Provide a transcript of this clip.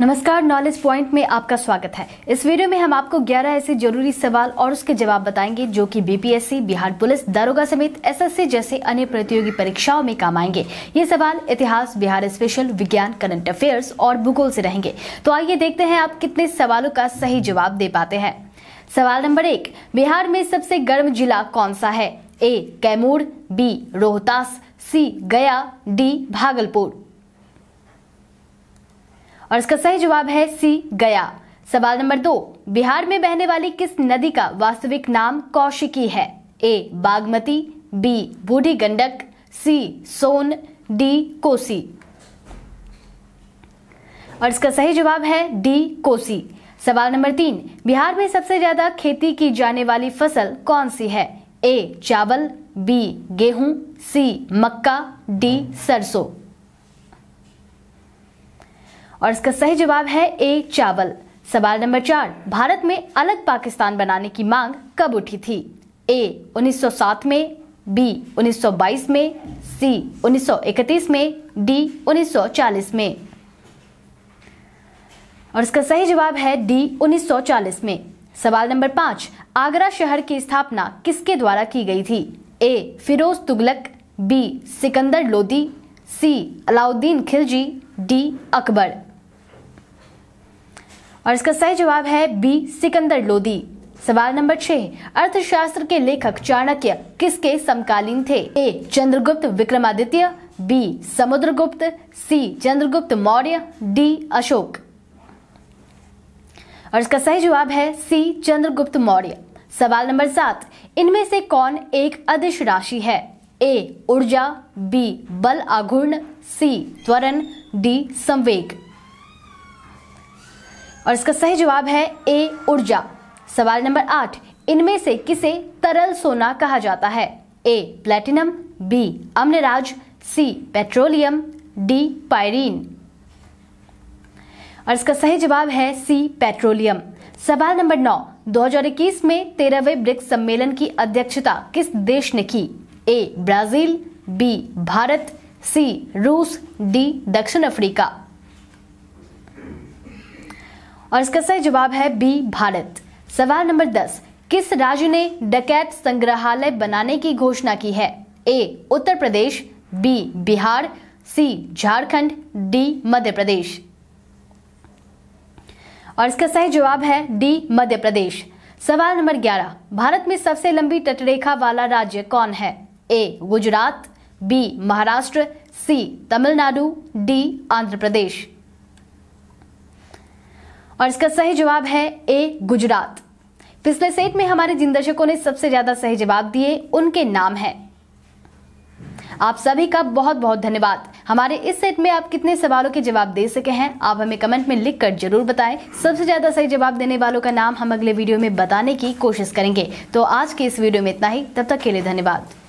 नमस्कार knowledge point में आपका स्वागत है इस वीडियो में हम आपको 11 ऐसे जरूरी सवाल और उसके जवाब बताएंगे जो कि बीपीएससी बिहार पुलिस दारोगा समेत एसएससी जैसे अन्य प्रतियोगी परीक्षाओं में काम आएंगे ये सवाल इतिहास बिहार स्पेशल विज्ञान करंट अफेयर्स और भूगोल से रहेंगे तो आइए देखते हैं आप कितने सवालों का सही जवाब दे पाते हैं सवाल नंबर एक बिहार में सबसे गर्म जिला कौन सा है A Kaimur B Rohtas C Gaya D Bhagalpur और इसका सही जवाब है सी गया सवाल नंबर दो बिहार में बहने वाली किस नदी का वास्तविक नाम कौशिकी है ए Bagmati B Burhi Gandak C Son D Kosi और इसका सही जवाब है डी कोसी सवाल नंबर तीन बिहार में सबसे ज्यादा खेती की जाने वाली फसल कौन सी है ए चावल बी गेहूं सी मक्का डी सरसों और इसका सही जवाब है ए चावल सवाल नंबर चार भारत में अलग पाकिस्तान बनाने की मांग कब उठी थी ए 1907 में बी 1922 में सी 1931 में डी 1940 में और इसका सही जवाब है डी 1940 में सवाल नंबर पांच आगरा शहर की स्थापना किसके द्वारा की गई थी A Firoz Tughlaq B Sikandar Lodi C Alauddin Khilji D Akbar और इसका सही जवाब है बी सिकंदर लोदी सवाल नंबर छह अर्थशास्त्र के लेखक चाणक्य किसके समकालीन थे A Chandragupta Vikramaditya B Samudragupta C Chandragupta Maurya D Ashoka और इसका सही जवाब है सी चंद्रगुप्त मौर्य सवाल नंबर सात इनमें से कौन एक अदिश राशि है ए ऊर्जा बी बल आघूर्ण सी त्वरण डी संवेग और इसका सही जवाब है ए ऊर्जा सवाल नंबर आठ इनमें से किसे तरल सोना कहा जाता है ए प्लेटिनम बी अम्नराज सी पेट्रोलियम डी पायरीन और इसका सही जवाब है सी पेट्रोलियम सवाल नंबर नौ 2021 में तेरहवें ब्रिक्स सम्मेलन की अध्यक्षता किस देश ने की A Brazil B Bharat C रूस डी दक्षिण अफ्रीका और इसका सही जवाब है बी भारत सवाल नंबर दस किस राज्य ने डकैत संग्रहालय बनाने की घोषणा की है A Uttar Pradesh B Bihar C Jharkhand D Madhya Pradesh और इसका सही जवाब है डी मध्य प्रदेश सवाल नंबर ग्यारह भारत में सबसे लंबी तटरेखा वाला राज्य कौन है A Gujarat B Maharashtra C Tamil Nadu D Andhra Pradesh और इसका सही जवाब है ए गुजरात पिछले सेट में हमारे जिन दर्शकों ने सबसे ज्यादा सही जवाब दिए उनके नाम है आप सभी का बहुत बहुत धन्यवाद हमारे इस सेट में आप कितने सवालों के जवाब दे सके हैं आप हमें कमेंट में लिख कर जरूर बताएं सबसे ज्यादा सही जवाब देने वालों का नाम हम अगले वीडियो में बताने की कोशिश करेंगे तो आज के इस वीडियो में इतना ही तब तक के लिए धन्यवाद